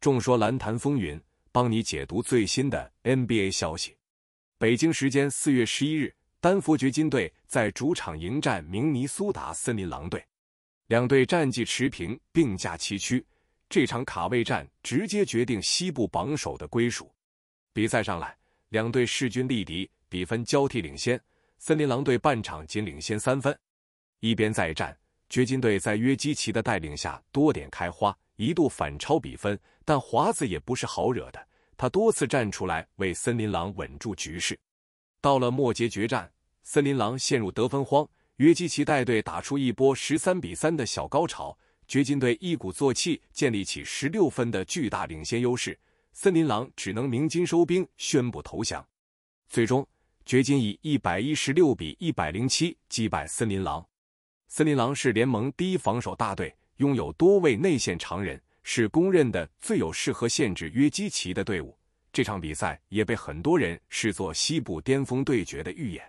众说篮坛风云，帮你解读最新的 NBA 消息。北京时间四月十一日，丹佛掘金队在主场迎战明尼苏达森林狼队，两队战绩持平，并驾齐驱。这场卡位战直接决定西部榜首的归属。比赛上来，两队势均力敌，比分交替领先。森林狼队半场仅领先三分。一边再战，掘金队在约基奇的带领下多点开花。一度反超比分，但华子也不是好惹的，他多次站出来为森林狼稳住局势。到了末节决战，森林狼陷入得分荒，约基奇带队打出一波十三比三的小高潮，掘金队一鼓作气建立起十六分的巨大领先优势，森林狼只能鸣金收兵，宣布投降。最终，掘金以一百一十六比一百零七击败森林狼。森林狼是联盟第一防守大队。拥有多位内线常人，是公认的最有适合限制约基奇的队伍。这场比赛也被很多人视作西部巅峰对决的预演。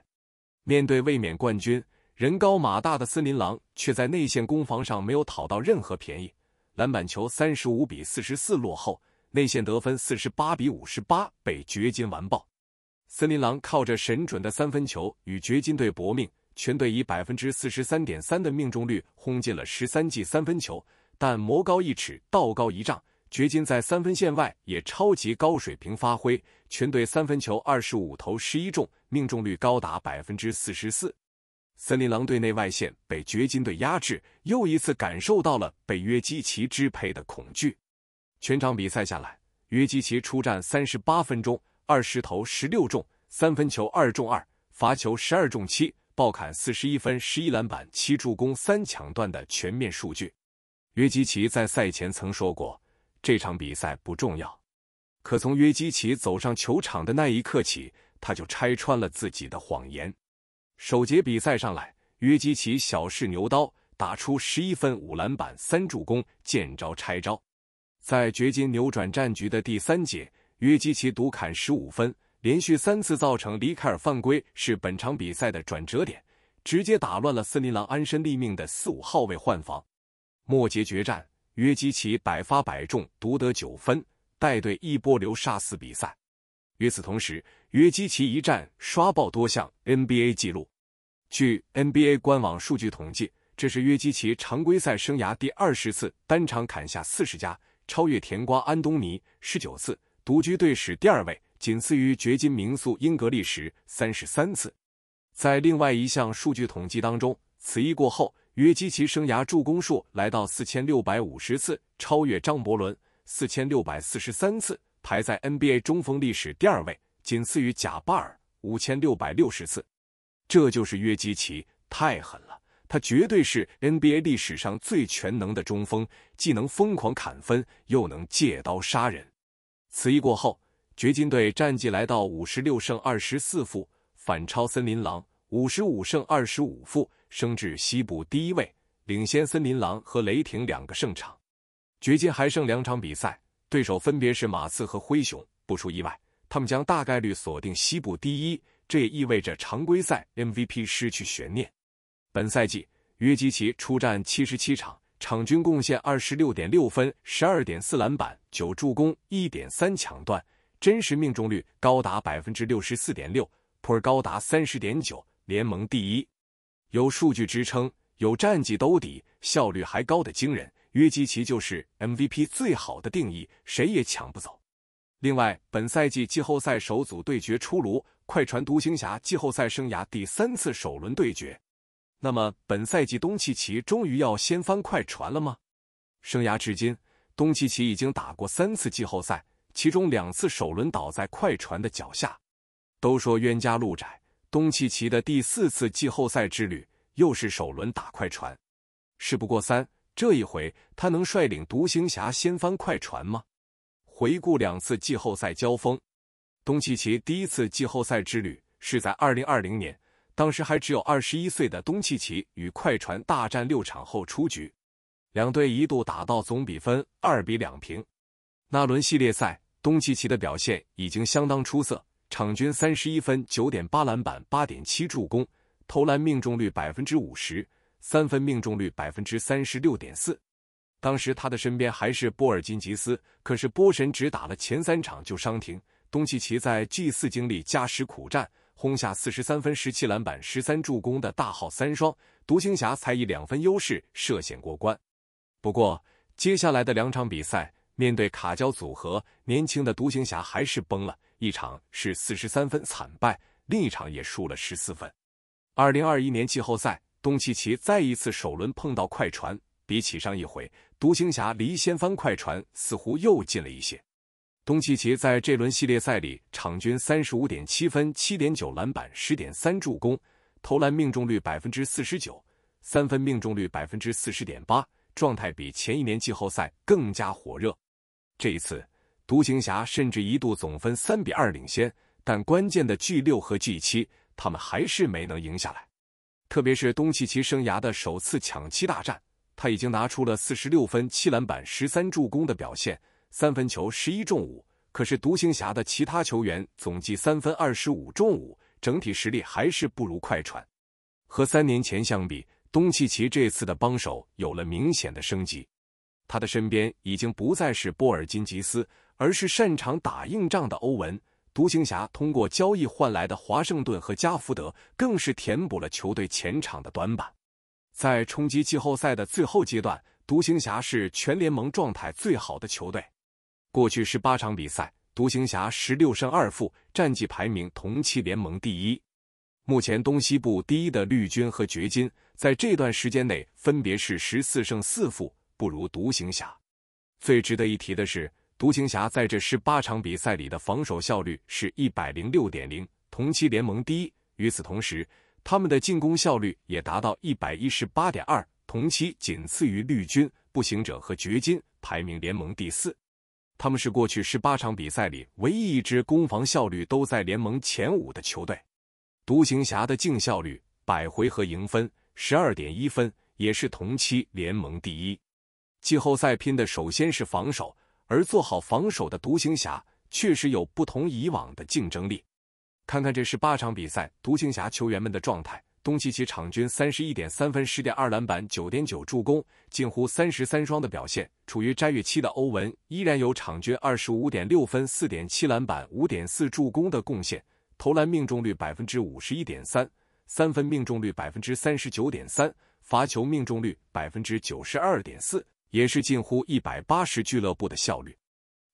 面对卫冕冠军，人高马大的森林狼却在内线攻防上没有讨到任何便宜，篮板球三十五比四十四落后，内线得分四十八比五十八被掘金完爆。森林狼靠着神准的三分球与掘金队搏命。全队以百分之四十三点三的命中率轰进了十三记三分球，但魔高一尺，道高一丈，掘金在三分线外也超级高水平发挥，全队三分球二十五投十一中，命中率高达百分之四十四。森林狼队内外线被掘金队压制，又一次感受到了被约基奇支配的恐惧。全场比赛下来，约基奇出战三十八分钟，二十投十六中，三分球二中二，罚球十二中七。暴砍四十一分、十一篮板、七助攻、三抢断的全面数据。约基奇在赛前曾说过这场比赛不重要，可从约基奇走上球场的那一刻起，他就拆穿了自己的谎言。首节比赛上来，约基奇小试牛刀，打出十一分、五篮板、三助攻，见招拆招。在掘金扭转战局的第三节，约基奇独砍十五分。连续三次造成里凯尔犯规是本场比赛的转折点，直接打乱了森林狼安身立命的四五号位换防。末节决战，约基奇百发百中，独得九分，带队一波流杀死比赛。与此同时，约基奇一战刷爆多项 NBA 纪录。据 NBA 官网数据统计，这是约基奇常规赛生涯第二十次单场砍下四十加，超越甜瓜安东尼十九次，独居队史第二位。仅次于掘金名宿英格利时三十三次。在另外一项数据统计当中，此役过后，约基奇生涯助攻数来到四千六百五十次，超越张伯伦四千六百四十三次，排在 NBA 中锋历史第二位，仅次于贾巴尔五千六百六十次。这就是约基奇，太狠了！他绝对是 NBA 历史上最全能的中锋，既能疯狂砍分，又能借刀杀人。此役过后。掘金队战绩来到五十六胜二十四负，反超森林狼五十五胜二十五负，升至西部第一位，领先森林狼和雷霆两个胜场。掘金还剩两场比赛，对手分别是马刺和灰熊。不出意外，他们将大概率锁定西部第一，这也意味着常规赛 MVP 失去悬念。本赛季约基奇出战七十七场，场均贡献二十六点六分、十二点四篮板、九助攻、一点三抢断。真实命中率高达百分之六十四点六，高达三十点九，联盟第一。有数据支撑，有战绩兜底，效率还高的惊人。约基奇就是 MVP 最好的定义，谁也抢不走。另外，本赛季季后赛首组对决出炉，快船独行侠季后赛生涯第三次首轮对决。那么，本赛季东契奇终于要掀翻快船了吗？生涯至今，东契奇已经打过三次季后赛。其中两次首轮倒在快船的脚下，都说冤家路窄，东契奇的第四次季后赛之旅又是首轮打快船，事不过三，这一回他能率领独行侠掀翻快船吗？回顾两次季后赛交锋，东契奇第一次季后赛之旅是在2020年，当时还只有21岁的东契奇与快船大战六场后出局，两队一度打到总比分二比两平，那轮系列赛。东契奇的表现已经相当出色，场均三十一分、九点八篮板、八点七助攻，投篮命中率百分之五十，三分命中率百分之三十六点四。当时他的身边还是波尔津吉斯，可是波神只打了前三场就伤停。东契奇在 G 四经历加时苦战，轰下四十三分、十七篮板、十三助攻的大号三双，独行侠才以两分优势涉险过关。不过接下来的两场比赛。面对卡胶组合，年轻的独行侠还是崩了，一场是四十三分惨败，另一场也输了十四分。二零二一年季后赛，东契奇再一次首轮碰到快船，比起上一回，独行侠离掀翻快船似乎又近了一些。东契奇在这轮系列赛里，场均三十五点七分、七点九篮板、十点三助攻，投篮命中率百分之四十九，三分命中率百分之四十点八。状态比前一年季后赛更加火热。这一次，独行侠甚至一度总分三比二领先，但关键的 G 六和 G 七，他们还是没能赢下来。特别是东契奇生涯的首次抢七大战，他已经拿出了四十六分、七篮板、十三助攻的表现，三分球十一中五。可是，独行侠的其他球员总计三分二十五中五，整体实力还是不如快船。和三年前相比。东契奇这次的帮手有了明显的升级，他的身边已经不再是波尔津吉斯，而是擅长打硬仗的欧文。独行侠通过交易换来的华盛顿和加福德，更是填补了球队前场的短板。在冲击季后赛的最后阶段，独行侠是全联盟状态最好的球队。过去十八场比赛，独行侠十六胜二负，战绩排名同期联盟第一。目前东西部第一的绿军和掘金，在这段时间内分别是十四胜四负，不如独行侠。最值得一提的是，独行侠在这十八场比赛里的防守效率是一百零六点零，同期联盟第一。与此同时，他们的进攻效率也达到一百一十八点二，同期仅次于绿军、步行者和掘金，排名联盟第四。他们是过去十八场比赛里唯一一支攻防效率都在联盟前五的球队。独行侠的净效率百回合赢分十二点一分，也是同期联盟第一。季后赛拼的首先是防守，而做好防守的独行侠确实有不同以往的竞争力。看看这十八场比赛，独行侠球员们的状态：东契奇场均三十一点三分、十点二篮板、九点九助攻，近乎三十三双的表现；处于摘月期的欧文依然有场均二十五点六分、四点七篮板、五点四助攻的贡献。投篮命中率百分之五十一点三，三分命中率百分之三十九点三，罚球命中率百分之九十二点四，也是近乎一百八十俱乐部的效率。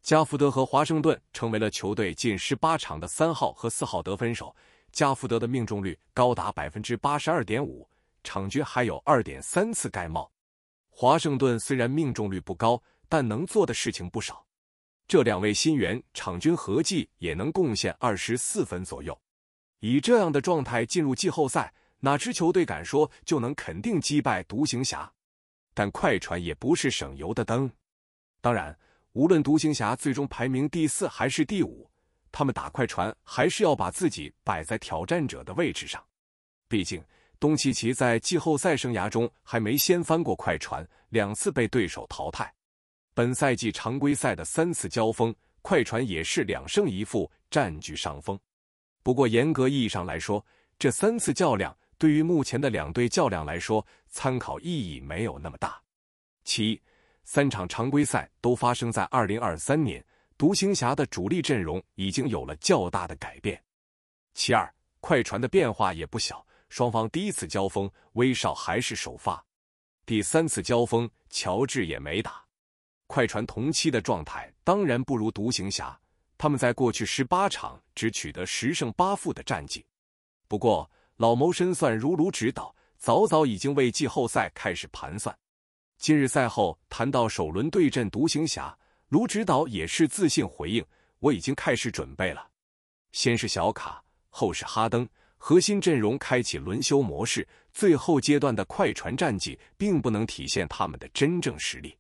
加福德和华盛顿成为了球队近十八场的三号和四号得分手。加福德的命中率高达百分之八十二点五，场均还有二点三次盖帽。华盛顿虽然命中率不高，但能做的事情不少。这两位新援场均合计也能贡献二十四分左右，以这样的状态进入季后赛，哪支球队敢说就能肯定击败独行侠？但快船也不是省油的灯。当然，无论独行侠最终排名第四还是第五，他们打快船还是要把自己摆在挑战者的位置上。毕竟，东契奇在季后赛生涯中还没掀翻过快船，两次被对手淘汰。本赛季常规赛的三次交锋，快船也是两胜一负，占据上风。不过，严格意义上来说，这三次较量对于目前的两队较量来说，参考意义没有那么大。其一，三场常规赛都发生在二零二三年，独行侠的主力阵容已经有了较大的改变；其二，快船的变化也不小，双方第一次交锋，威少还是首发，第三次交锋，乔治也没打。快船同期的状态当然不如独行侠，他们在过去十八场只取得十胜八负的战绩。不过，老谋深算如卢指导，早早已经为季后赛开始盘算。今日赛后谈到首轮对阵独行侠，卢指导也是自信回应：“我已经开始准备了。”先是小卡，后是哈登，核心阵容开启轮休模式。最后阶段的快船战绩，并不能体现他们的真正实力。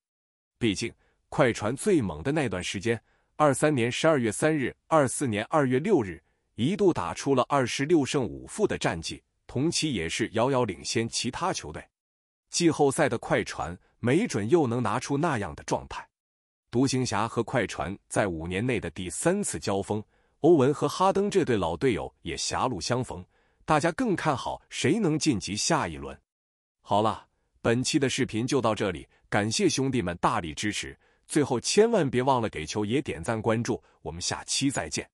毕竟，快船最猛的那段时间，二三年十二月三日、二四年二月六日，一度打出了二十六胜五负的战绩，同期也是遥遥领先其他球队。季后赛的快船，没准又能拿出那样的状态。独行侠和快船在五年内的第三次交锋，欧文和哈登这对老队友也狭路相逢，大家更看好谁能晋级下一轮？好了。本期的视频就到这里，感谢兄弟们大力支持。最后，千万别忘了给球爷点赞关注，我们下期再见。